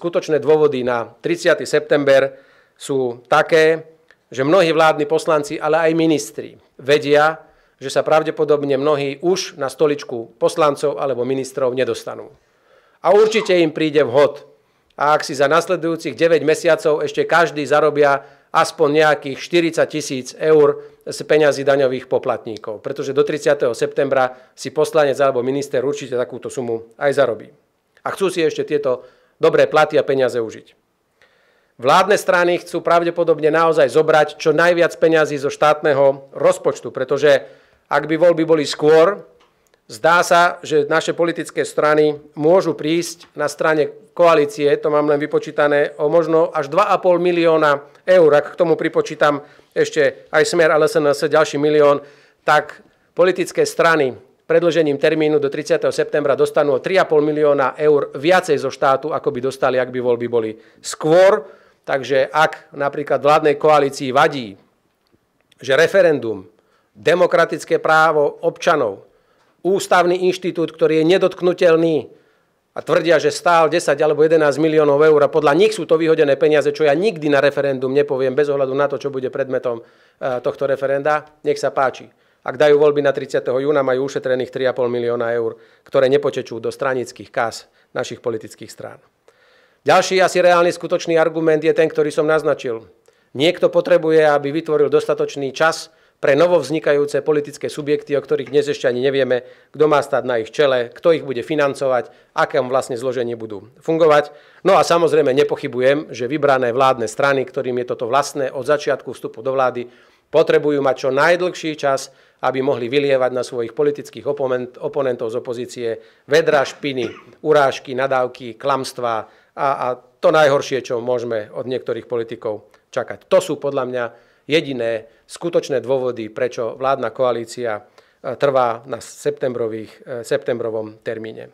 skutočné dôvody na 30. september sú také, že mnohí vládni poslanci, ale aj ministri vedia, že sa pravdepodobne mnohí už na stoličku poslancov alebo ministrov nedostanú. A určite im príde vhod. A ak si za nasledujúcich 9 mesiacov ešte každý zarobia aspoň nejakých 40 tisíc eur z peňazí daňových poplatníkov. Pretože do 30. septembra si poslanec alebo minister určite takúto sumu aj zarobí. A chcú si ešte tieto dobré platy a peniaze užiť. Vládne strany chcú pravdepodobne naozaj zobrať čo najviac peňazí zo štátneho rozpočtu, pretože ak by voľby boli skôr, zdá sa, že naše politické strany môžu prísť na strane koalície, to mám len vypočítané, o možno až 2,5 milióna eur. Ak k tomu pripočítam ešte aj smer a LSNS ďalší milión, tak politické strany predlžením termínu do 30. septembra dostanú o 3,5 milióna eur viacej zo štátu, ako by dostali, ak by voľby boli skôr. Takže ak napríklad vládnej koalícii vadí, že referendum, demokratické právo občanov, ústavný inštitút, ktorý je nedotknutelný a tvrdia, že stál 10 alebo 11 miliónov eur a podľa nich sú to vyhodené peniaze, čo ja nikdy na referendum nepoviem bez ohľadu na to, čo bude predmetom eh, tohto referenda, nech sa páči. Ak dajú voľby na 30. júna, majú ušetrených 3,5 milióna eur, ktoré nepotečú do stranických kás našich politických strán. Ďalší asi reálny skutočný argument je ten, ktorý som naznačil. Niekto potrebuje, aby vytvoril dostatočný čas pre novovznikajúce politické subjekty, o ktorých dnes ešte ani nevieme, kto má stať na ich čele, kto ich bude financovať, akém vlastne zložení budú fungovať. No a samozrejme nepochybujem, že vybrané vládne strany, ktorým je toto vlastné od začiatku vstupu do vlády, Potrebujú mať čo najdlhší čas, aby mohli vylievať na svojich politických oponent, oponentov z opozície vedra, špiny, urážky, nadávky, klamstvá a, a to najhoršie, čo môžeme od niektorých politikov čakať. To sú podľa mňa jediné skutočné dôvody, prečo vládna koalícia e, trvá na septembrových, e, septembrovom termíne.